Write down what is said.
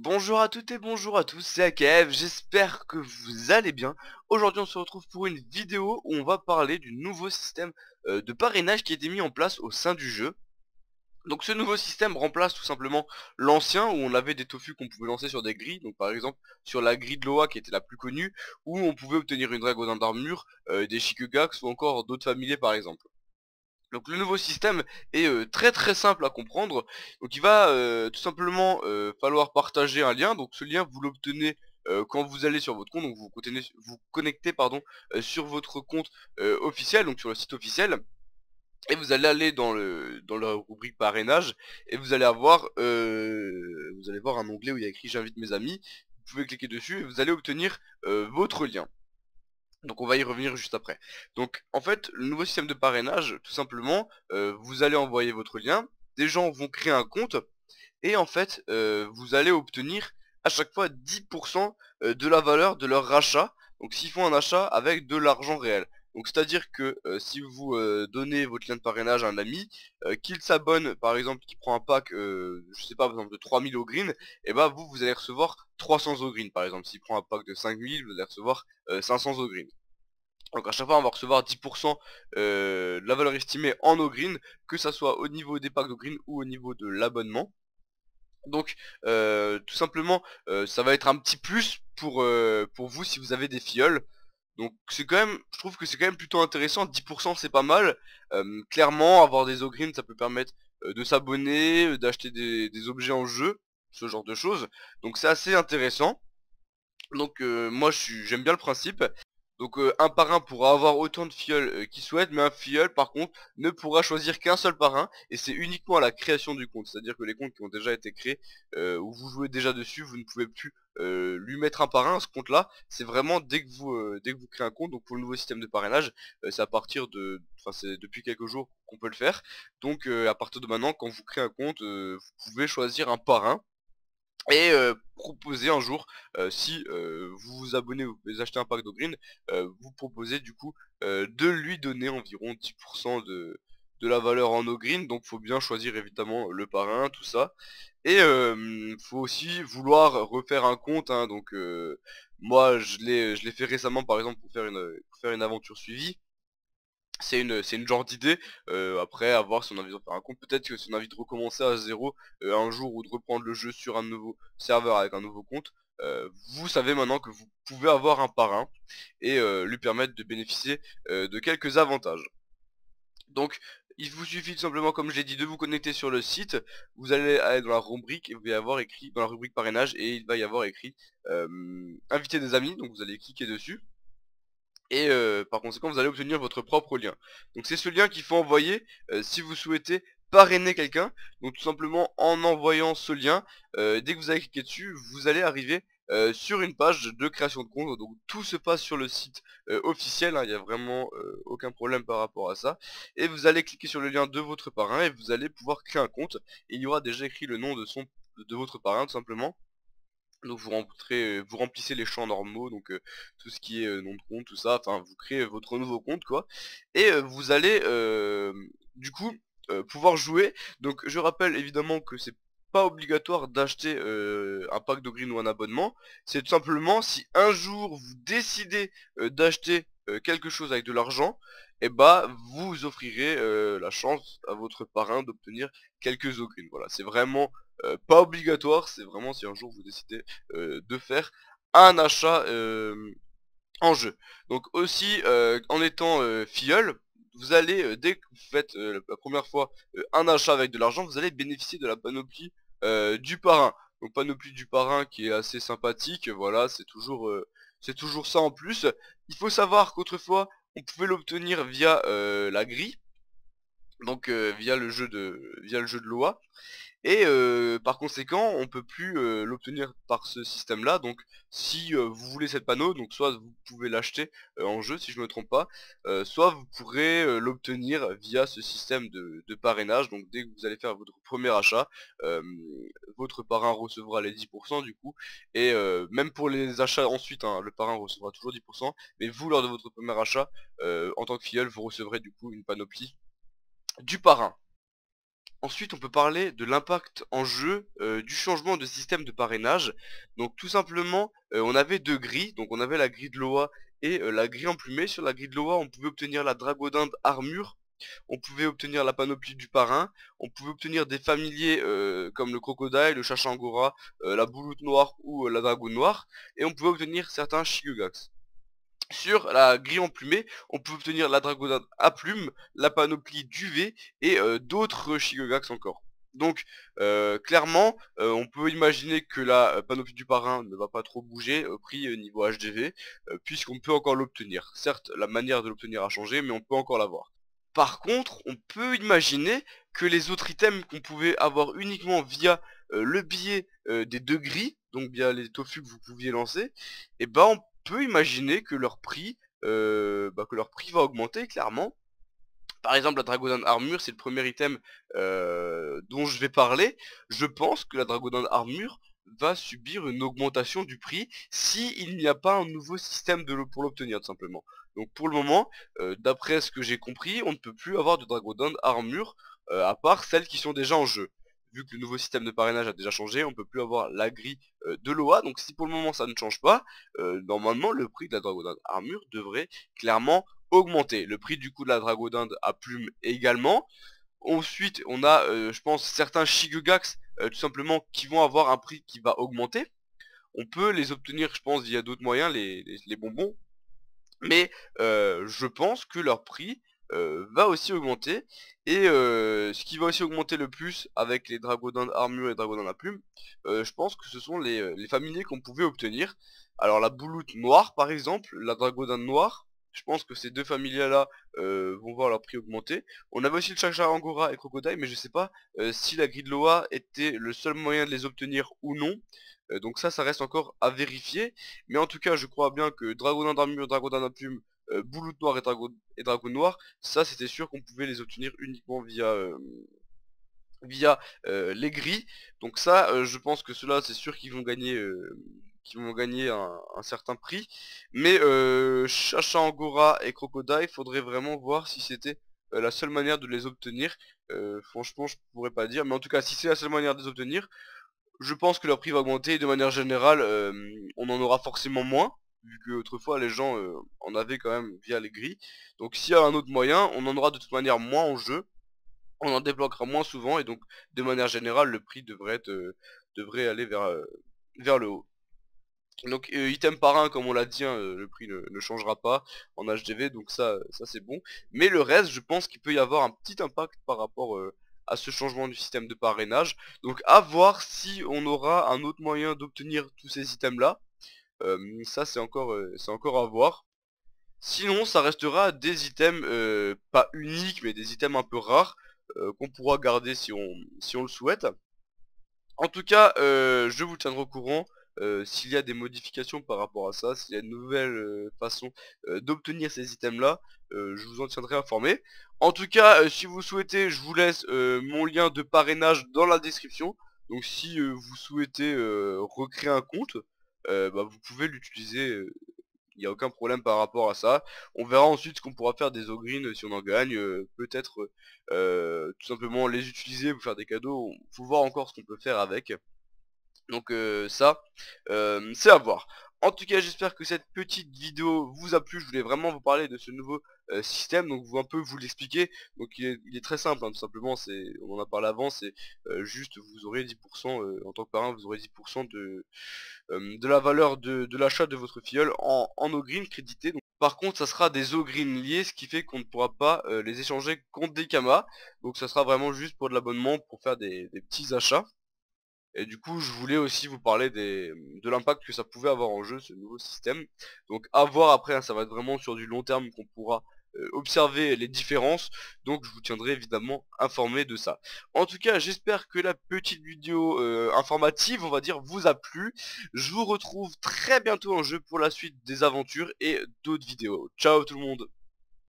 Bonjour à toutes et bonjour à tous, c'est AKF, j'espère que vous allez bien. Aujourd'hui on se retrouve pour une vidéo où on va parler du nouveau système euh, de parrainage qui a été mis en place au sein du jeu. Donc ce nouveau système remplace tout simplement l'ancien où on avait des tofus qu'on pouvait lancer sur des grilles, donc par exemple sur la grille de Loa qui était la plus connue, où on pouvait obtenir une dragon d'armure, euh, des shikugax ou encore d'autres familiers par exemple. Donc le nouveau système est euh, très très simple à comprendre. Donc il va euh, tout simplement euh, falloir partager un lien. Donc ce lien vous l'obtenez quand vous allez sur votre compte. Donc vous, vous connectez pardon, sur votre compte officiel, donc sur le site officiel. Et vous allez aller dans la rubrique parrainage et vous allez avoir vous allez voir un onglet où il y a écrit j'invite mes amis. Vous pouvez cliquer dessus et vous allez obtenir votre lien. Donc on va y revenir juste après. Donc en fait, le nouveau système de parrainage, tout simplement, euh, vous allez envoyer votre lien, des gens vont créer un compte, et en fait, euh, vous allez obtenir à chaque fois 10% euh, de la valeur de leur rachat, donc s'ils font un achat avec de l'argent réel. Donc c'est-à-dire que si vous donnez votre lien de parrainage à un ami, qu'il s'abonne par exemple, qu'il prend un pack, je sais pas, par exemple de 3000 au green, et eh bah ben, vous, vous allez recevoir 300 au green par exemple. S'il prend un pack de 5000, vous allez recevoir 500 au green. Donc à chaque fois on va recevoir 10% euh, de la valeur estimée en Ogreen, green, que ça soit au niveau des packs d'Ogreen green ou au niveau de l'abonnement. Donc euh, tout simplement euh, ça va être un petit plus pour, vous si vous avez des fioles. Donc c'est quand même, je trouve que c'est quand même plutôt intéressant, 10% c'est pas mal. clairement avoir des Ogreen green ça peut permettre de s'abonner, d'acheter des, objets en jeu, ce genre de choses. Donc c'est assez intéressant. Donc moi j'aime bien le principe donc euh, un parrain pourra avoir autant de fioles euh, qu'il souhaite, mais un filleul par contre ne pourra choisir qu'un seul parrain, et c'est uniquement à la création du compte. C'est-à-dire que les comptes qui ont déjà été créés, ou euh, où vous jouez déjà dessus, vous ne pouvez plus lui mettre un parrain. Ce compte-là, c'est vraiment dès que vous dès que vous créez un compte, donc pour le nouveau système de parrainage, c'est à partir de... Enfin c'est depuis quelques jours qu'on peut le faire. Donc à partir de maintenant, quand vous créez un compte, vous pouvez choisir un parrain et proposer un jour, si vous vous abonnez, vous achetez un pack de green, vous proposez du coup de lui donner environ 10% de, la valeur en eau green, donc faut bien choisir évidemment le parrain, tout ça. Et faut aussi vouloir refaire un compte, hein. donc moi je l'ai fait récemment par exemple pour faire une, pour faire une aventure suivie c'est une, genre d'idée, euh, après avoir son avis envie de faire un compte, peut-être que son on envie de recommencer à zéro euh, un jour ou de reprendre le jeu sur un nouveau serveur avec un nouveau compte, euh, vous savez maintenant que vous pouvez avoir un parrain et lui permettre de bénéficier de quelques avantages. Donc il vous suffit tout simplement, comme j'ai dit, de vous connecter sur le site. Vous allez aller dans la rubrique et vous allez avoir écrit dans la rubrique parrainage et il va y avoir écrit inviter des amis. Donc vous allez cliquer dessus et euh, par conséquent vous allez obtenir votre propre lien. Donc c'est ce lien qu'il faut envoyer euh, si vous souhaitez parrainer quelqu'un. Donc tout simplement en envoyant ce lien, euh, dès que vous allez cliquer dessus, vous allez arriver sur une page de création de compte. Donc tout se passe sur le site officiel, hein. il n'y a vraiment aucun problème par rapport à ça. Et vous allez cliquer sur le lien de votre parrain et vous allez pouvoir créer un compte. Et il y aura déjà écrit le nom de de votre parrain tout simplement donc vous remplissez, euh, vous remplissez les champs normaux, donc euh, tout ce qui est euh, nom de compte, tout ça, enfin vous créez votre nouveau compte quoi. Et vous allez du coup pouvoir jouer. Donc je rappelle évidemment que c'est pas obligatoire d'acheter un pack de green ou un abonnement. C'est tout simplement si un jour vous décidez d'acheter quelque chose avec de l'argent, et eh bah ben, vous offrirez euh, la chance à votre parrain d'obtenir quelques ogres. Voilà, c'est vraiment euh, pas obligatoire, c'est vraiment si un jour vous décidez euh, de faire un achat en jeu. Donc aussi en étant filleul, vous allez, dès que vous faites la première fois un achat avec de l'argent, vous allez bénéficier de la panoplie du parrain. Donc panoplie du parrain qui est assez sympathique, voilà, c'est toujours c'est toujours ça en plus. Il faut savoir qu'autrefois, vous pouvez l'obtenir via euh, la grille donc via le jeu de via le jeu de loi et par conséquent on peut plus l'obtenir par ce système là donc si vous voulez cette panneau donc soit vous pouvez l'acheter en jeu si je me trompe pas soit vous pourrez l'obtenir via ce système de, parrainage donc dès que vous allez faire votre premier achat votre parrain recevra les 10% du coup et même pour les achats ensuite hein, le parrain recevra toujours 10% mais vous lors de votre premier achat en tant que filleul vous recevrez du coup une panoplie du parrain. Ensuite, on peut parler de l'impact en jeu euh, du changement de système de parrainage. Donc tout simplement, euh, on avait deux grilles. Donc on avait la grille de Loa et euh, la grille emplumée. Sur la grille de Loa, on pouvait obtenir la Dragodinde armure. On pouvait obtenir la panoplie du parrain. On pouvait obtenir des familiers comme le crocodile, le chachangora, la bouloute noire ou la dragon noire. Et on pouvait obtenir certains Shigugax sur la grille emplumée, on peut obtenir la dragonade à plume, la panoplie V et euh, d'autres Shigegax encore. Donc euh, clairement, euh, on peut imaginer que la panoplie du parrain ne va pas trop bouger au prix niveau HDV, puisqu'on peut encore l'obtenir. Certes, la manière de l'obtenir a changé, mais on peut encore l'avoir. Par contre, on peut imaginer que les autres items qu'on pouvait avoir uniquement via le biais des deux grilles, donc via les tofus que vous pouviez lancer, et eh ben on peut imaginer que leur prix, euh, bah, que leur prix va augmenter clairement. Par exemple, la dragon Armure, c'est le premier item euh, dont je vais parler. Je pense que la dragon Armure va subir une augmentation du prix s'il n'y a pas un nouveau système pour l'obtenir tout simplement. Donc pour le moment, euh, d'après ce que j'ai compris, on ne peut plus avoir de dragon Armure à part celles qui sont déjà en jeu vu que le nouveau système de parrainage a déjà changé, on ne peut plus avoir la grille euh, de l'OA. Donc si pour le moment ça ne change pas, euh, normalement le prix de la Dragon Armure devrait clairement augmenter. Le prix du coup de la Dragon à plume également. Ensuite, on a, euh, je pense, certains Shigugax, tout simplement, qui vont avoir un prix qui va augmenter. On peut les obtenir, je pense, via d'autres moyens, les, bonbons. Mais je pense que leur prix euh, va aussi augmenter. Et euh, ce qui va aussi augmenter le plus avec les dragodins d'armure et d'un la plume, euh, je pense que ce sont les, les familiers qu'on pouvait obtenir. Alors la bouloute noire par exemple, la d'un noire, je pense que ces deux familiers là vont voir leur prix augmenter. On avait aussi le Chakra Angora et Crocodile, mais je sais pas si la Gridloa était le seul moyen de les obtenir ou non. donc ça, ça reste encore à vérifier. Mais en tout cas, je crois bien que Dragodin d'armure, Dragodin la plume euh, Bouleau noir et Dragon, et Dragon Noir, ça c'était sûr qu'on pouvait les obtenir uniquement via... Euh, via euh, les gris donc ça je pense que cela c'est sûr qu'ils vont gagner qu'ils vont gagner un, certain prix. Mais Chacha Angora et Crocodile, faudrait vraiment voir si c'était la seule manière de les obtenir. franchement, je pourrais pas dire. Mais en tout cas, si c'est la seule manière de les obtenir, je pense que leur prix va augmenter. Et de manière générale, on en aura forcément moins vu qu'autrefois les gens euh, en avaient quand même via les grilles. Donc s'il y a un autre moyen, on en aura de toute manière moins en jeu, on en débloquera moins souvent, et donc de manière générale, le prix devrait, euh, devrait aller vers, euh, vers le haut. Donc item par un comme on l'a dit hein, le prix ne, changera pas en HDV donc ça ça c'est bon mais le reste je pense qu'il peut y avoir un petit impact par rapport à ce changement du système de parrainage donc à voir si on aura un autre moyen d'obtenir tous ces items là ça c'est encore, c'est encore à voir. Sinon ça restera des items pas uniques mais des items un peu rares qu'on pourra garder si on, si on le souhaite. En tout cas, je vous tiendrai au courant s'il y a des modifications par rapport à ça, s'il y a une nouvelle façon d'obtenir ces items-là, je vous en tiendrai informé. En tout cas, si vous souhaitez, je vous laisse mon lien de parrainage dans la description. Donc si vous souhaitez recréer un compte, euh, bah, vous pouvez l'utiliser, euh, il n'y a aucun problème par rapport à ça. On verra ensuite ce qu'on pourra faire des ogreens euh, si on en gagne, peut-être tout simplement les utiliser pour faire des cadeaux, il faut voir encore ce qu'on peut faire avec. Donc ça, c'est à voir. En tout cas j'espère que cette petite vidéo vous a plu, je voulais vraiment vous parler de ce nouveau euh, système, donc vous un peu vous l'expliquer, donc il est, très simple, hein, tout simplement, c'est on en a parlé avant, c'est euh, juste vous aurez 10%, euh, en tant que parrain vous aurez 10% de, de la valeur de, l'achat de votre filleul en, en green crédité, par contre, ça sera des eaux green liés ce qui fait qu'on ne pourra pas les échanger contre des kamas. Donc ça sera vraiment juste pour de l'abonnement, pour faire des petits achats. Et du coup, je voulais aussi vous parler de l'impact que ça pouvait avoir en jeu, ce nouveau système. Donc à voir après, hein, ça va être vraiment sur du long terme qu'on pourra euh, observer les différences. Donc je vous tiendrai évidemment informé de ça. En tout cas, j'espère que la petite vidéo euh, informative, on va dire, vous a plu. Je vous retrouve très bientôt en jeu pour la suite des aventures et d'autres vidéos. Ciao tout le monde